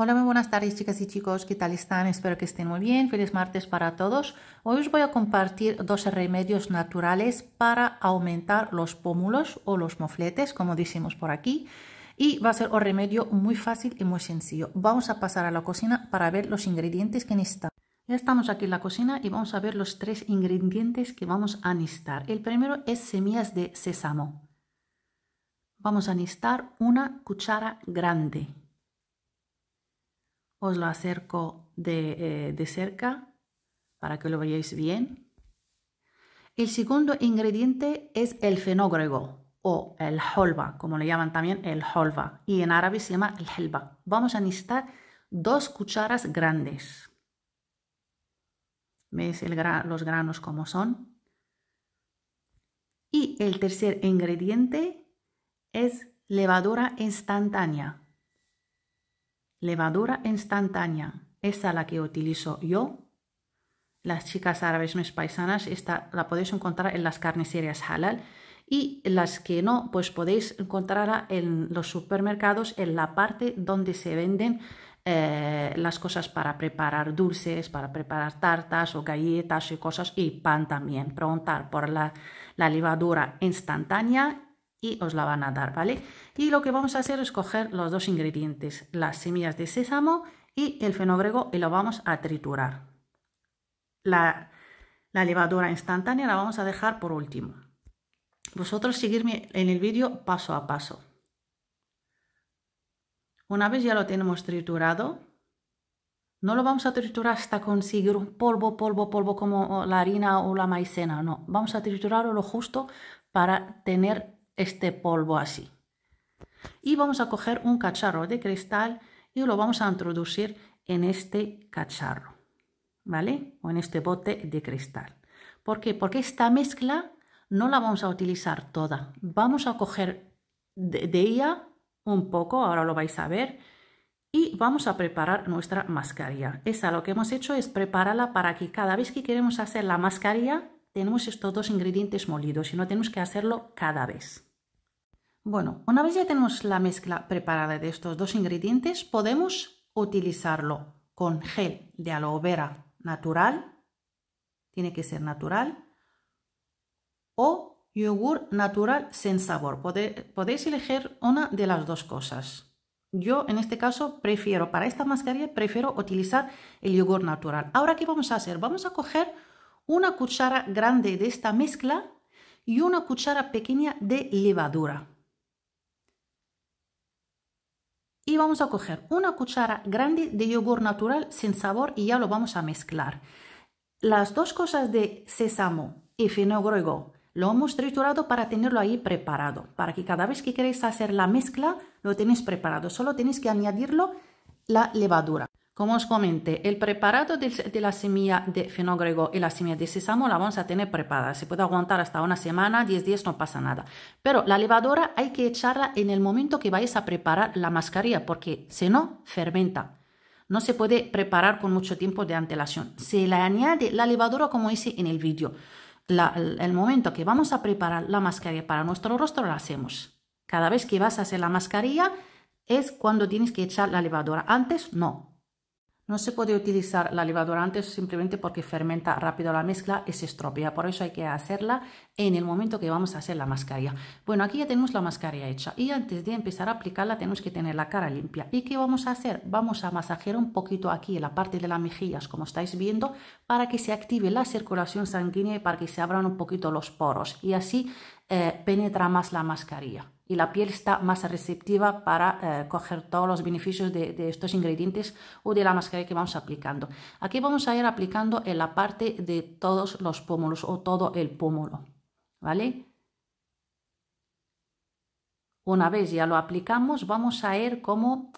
Hola, muy buenas tardes chicas y chicos, ¿qué tal están? Espero que estén muy bien, feliz martes para todos. Hoy os voy a compartir dos remedios naturales para aumentar los pómulos o los mofletes, como decimos por aquí. Y va a ser un remedio muy fácil y muy sencillo. Vamos a pasar a la cocina para ver los ingredientes que necesitamos. Ya estamos aquí en la cocina y vamos a ver los tres ingredientes que vamos a necesitar. El primero es semillas de sésamo. Vamos a necesitar una cuchara grande os lo acerco eh, de, cerca para que lo veáis bien. El segundo ingrediente es el fenogrego o el holba, como le llaman también el holba. y en árabe se llama el helba. Vamos a necesitar dos cucharas grandes. ¿Veis los granos como son? Y el tercer ingrediente es levadura instantánea Levadura instantánea, esa la que utilizo yo. Las chicas árabes mis paisanas, esta la podéis encontrar en las carnicerías halal y las que no, pues podéis encontrarla en los supermercados en la parte donde se venden eh, las cosas para preparar dulces, para preparar tartas o galletas y cosas y pan también. Preguntar por la, la levadura instantánea y os la van a dar, ¿vale? Y lo que vamos a hacer es coger los dos ingredientes, las semillas de sésamo y el fenogrego y lo vamos a triturar. La, levadura instantánea la vamos a dejar por último. Vosotros seguirme en el vídeo paso a paso. Una vez ya lo tenemos triturado, no lo vamos a triturar hasta conseguir un polvo, polvo, polvo como la harina o la maicena, no. Vamos a triturarlo lo justo para tener este polvo así. Y vamos a coger un cacharro de cristal y lo vamos a introducir en este cacharro, ¿vale? O en este bote de cristal. ¿Por qué? Porque esta mezcla no la vamos a utilizar toda. Vamos a coger de, ella un poco, ahora lo vais a ver, y vamos a preparar nuestra mascarilla. Esa lo que hemos hecho es prepararla para que cada vez que queremos hacer la mascarilla tenemos estos dos ingredientes molidos y no tenemos que hacerlo cada vez. Bueno, una vez ya tenemos la mezcla preparada de estos dos ingredientes, podemos utilizarlo con gel de aloe vera natural, tiene que ser natural, o yogur natural sin sabor. podéis elegir una de las dos cosas. Yo en este caso prefiero, para esta mascarilla, prefiero utilizar el yogur natural. Ahora, ¿qué vamos a hacer? Vamos a coger una cuchara grande de esta mezcla y una cuchara pequeña de levadura. y vamos a coger una cuchara grande de yogur natural sin sabor y ya lo vamos a mezclar. Las dos cosas de sésamo y fenogrego lo hemos triturado para tenerlo ahí preparado, para que cada vez que queréis hacer la mezcla lo tenéis preparado, solo tenéis que añadirlo la levadura. Como os comenté, el preparado de, la semilla de fenogrego y la semilla de sésamo la vamos a tener preparada. Se puede aguantar hasta una semana, 10 días, no pasa nada. Pero la levadura hay que echarla en el momento que vais a preparar la mascarilla, porque si no, fermenta. No se puede preparar con mucho tiempo de antelación. Se le añade la levadura como hice en el vídeo. el momento que vamos a preparar la mascarilla para nuestro rostro, la hacemos. Cada vez que vas a hacer la mascarilla es cuando tienes que echar la levadura. Antes no, no se puede utilizar la levadura antes simplemente porque fermenta rápido la mezcla y se estropea. Por eso hay que hacerla en el momento que vamos a hacer la mascarilla. Bueno, aquí ya tenemos la mascarilla hecha y antes de empezar a aplicarla tenemos que tener la cara limpia. ¿Y qué vamos a hacer? Vamos a masajear un poquito aquí en la parte de las mejillas, como estáis viendo, para que se active la circulación sanguínea y para que se abran un poquito los poros. Y así eh, penetra más la mascarilla y la piel está más receptiva para eh, coger todos los beneficios de, estos ingredientes o de la mascarilla que vamos aplicando. Aquí vamos a ir aplicando en la parte de todos los pómulos o todo el pómulo, ¿vale? Una vez ya lo aplicamos, vamos a ir como,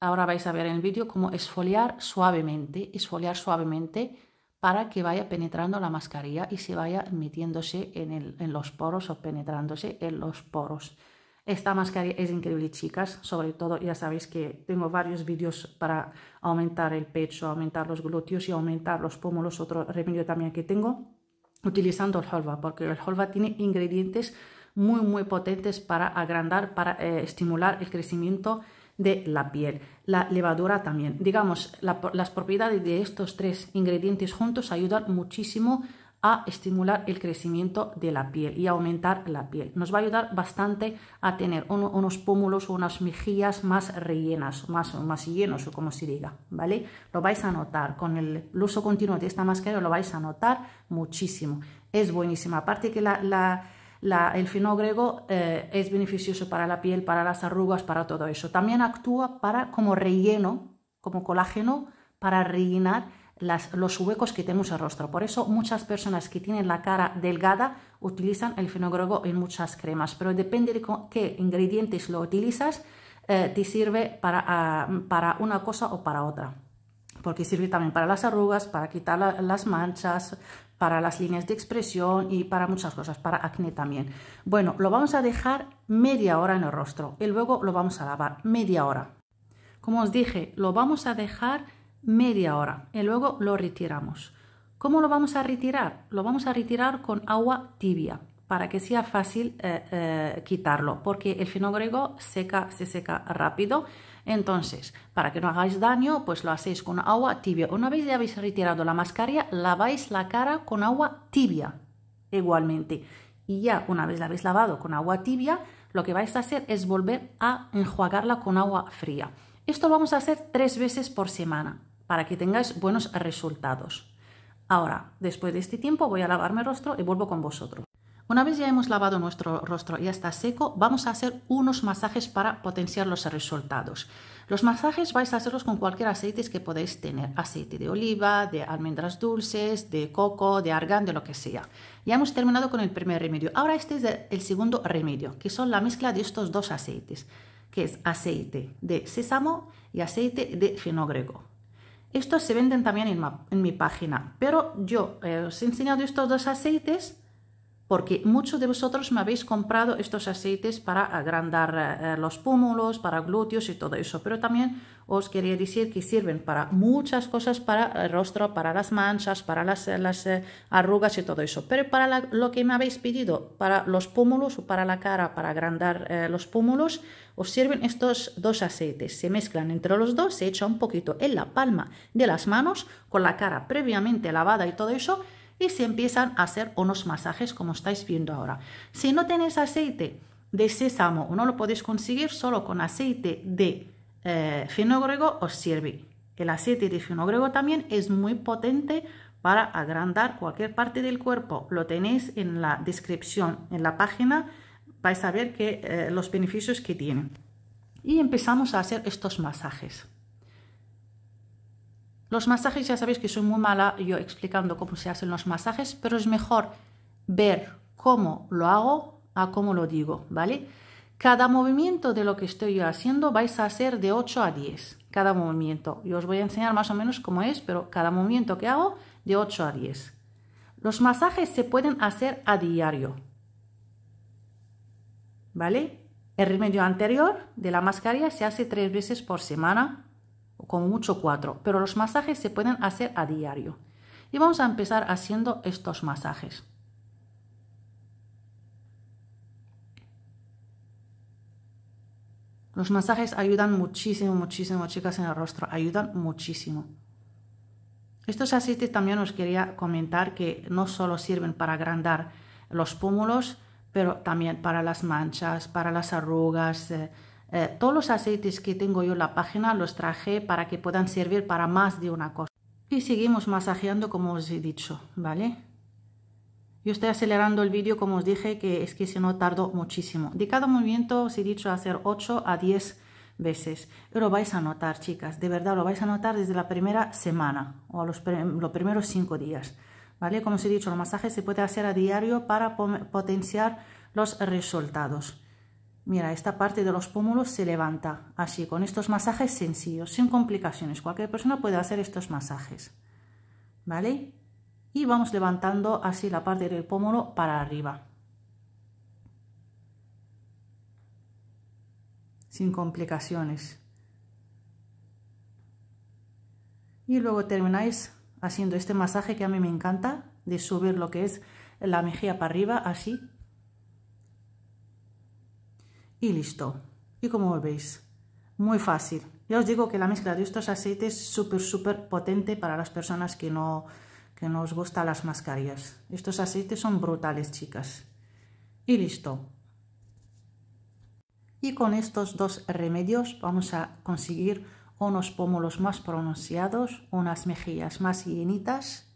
ahora vais a ver en el vídeo, como esfoliar suavemente, esfoliar suavemente, para que vaya penetrando la mascarilla y se vaya metiéndose en, los poros o penetrándose en los poros. Esta mascarilla es increíble, chicas. Sobre todo, ya sabéis que tengo varios vídeos para aumentar el pecho, aumentar los glúteos y aumentar los pómulos. Otro remedio también que tengo utilizando el holva. porque el holva tiene ingredientes muy, muy potentes para agrandar, para eh, estimular el crecimiento de la piel. La levadura también. Digamos, las propiedades de estos tres ingredientes juntos ayudan muchísimo a estimular el crecimiento de la piel y aumentar la piel. Nos va a ayudar bastante a tener unos pómulos o unas mejillas más rellenas, más, más llenos o como se diga, ¿vale? Lo vais a notar, con el, uso continuo de esta máscara lo vais a notar muchísimo. Es buenísima, aparte que la la, el finogrego eh, es beneficioso para la piel, para las arrugas, para todo eso. También actúa como relleno, como colágeno, para rellenar los huecos que tenemos en el rostro. Por eso muchas personas que tienen la cara delgada utilizan el finogrego en muchas cremas, pero depende de qué ingredientes lo utilizas, eh, te sirve ah, para una cosa o para otra porque sirve también para las arrugas, para quitar las manchas, para las líneas de expresión y para muchas cosas, para acné también. Bueno, lo vamos a dejar media hora en el rostro y luego lo vamos a lavar media hora. Como os dije, lo vamos a dejar media hora y luego lo retiramos. ¿Cómo lo vamos a retirar? Lo vamos a retirar con agua tibia para que sea fácil eh, eh, quitarlo, porque el finogrego seca, se seca rápido entonces, para que no hagáis daño, pues lo hacéis con agua tibia. Una vez ya habéis retirado la mascarilla, laváis la cara con agua tibia igualmente. Y ya una vez la habéis lavado con agua tibia, lo que vais a hacer es volver a enjuagarla con agua fría. Esto lo vamos a hacer tres veces por semana para que tengáis buenos resultados. Ahora, después de este tiempo, voy a lavarme el rostro y vuelvo con vosotros. Una vez ya hemos lavado nuestro rostro y ya está seco, vamos a hacer unos masajes para potenciar los resultados. Los masajes vais a hacerlos con cualquier aceite que podéis tener, aceite de oliva, de almendras dulces, de coco, de argán, de lo que sea. Ya hemos terminado con el primer remedio. Ahora este es el segundo remedio, que son la mezcla de estos dos aceites, que es aceite de sésamo y aceite de fenogreco. Estos se venden también en, mi página, pero yo eh, os he enseñado estos dos aceites porque muchos de vosotros me habéis comprado estos aceites para agrandar eh, eh, los pómulos, para glúteos y todo eso, pero también os quería decir que sirven para muchas cosas, para el rostro, para las manchas, para las, eh, arrugas y todo eso, pero para lo que me habéis pedido, para los pómulos o para la cara, para agrandar los pómulos, os sirven estos dos aceites, se mezclan entre los dos, se echa un poquito en la palma de las manos con la cara previamente lavada y todo eso, y se empiezan a hacer unos masajes como estáis viendo ahora. Si no tenéis aceite de sésamo o no lo podéis conseguir, solo con aceite de eh, finogrego os sirve. El aceite de finogrego también es muy potente para agrandar cualquier parte del cuerpo. Lo tenéis en la descripción, en la página, vais a ver eh, los beneficios que tiene. Y empezamos a hacer estos masajes. Los masajes, ya sabéis que soy muy mala yo explicando cómo se hacen los masajes, pero es mejor ver cómo lo hago a cómo lo digo, ¿vale? Cada movimiento de lo que estoy yo haciendo vais a hacer de 8 a 10, cada movimiento. Yo os voy a enseñar más o menos cómo es, pero cada movimiento que hago de 8 a 10. Los masajes se pueden hacer a diario, ¿vale? El remedio anterior de la mascarilla se hace tres veces por semana con mucho cuatro, pero los masajes se pueden hacer a diario. Y vamos a empezar haciendo estos masajes. Los masajes ayudan muchísimo, muchísimo, chicas, en el rostro, ayudan muchísimo. Estos aceites también os quería comentar que no solo sirven para agrandar los pómulos, pero también para las manchas, para las arrugas, eh, eh, todos los aceites que tengo yo en la página los traje para que puedan servir para más de una cosa. Y seguimos masajeando como os he dicho, ¿vale? Yo estoy acelerando el vídeo como os dije que es que si no tardo muchísimo. De cada movimiento os he dicho hacer 8 a 10 veces. Pero lo vais a notar, chicas, de verdad lo vais a notar desde la primera semana o los, primeros 5 días. ¿Vale? Como os he dicho, el masaje se puede hacer a diario para potenciar los resultados. Mira, esta parte de los pómulos se levanta así, con estos masajes sencillos, sin complicaciones. Cualquier persona puede hacer estos masajes, ¿vale? Y vamos levantando así la parte del pómulo para arriba. Sin complicaciones. Y luego termináis haciendo este masaje que a mí me encanta, de subir lo que es la mejilla para arriba, así, y listo. Y como veis, muy fácil. Ya os digo que la mezcla de estos aceites es súper, súper potente para las personas que no, que no os gustan las mascarillas. Estos aceites son brutales, chicas. Y listo. Y con estos dos remedios vamos a conseguir unos pómulos más pronunciados, unas mejillas más llenitas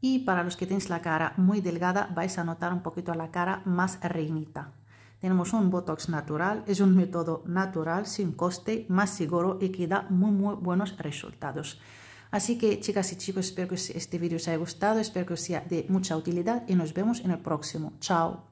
y para los que tenéis la cara muy delgada vais a notar un poquito la cara más reinita. Tenemos un Botox natural, es un método natural, sin coste, más seguro y que da muy, muy buenos resultados. Así que chicas y chicos, espero que este vídeo os haya gustado, espero que os sea de mucha utilidad y nos vemos en el próximo. Chao.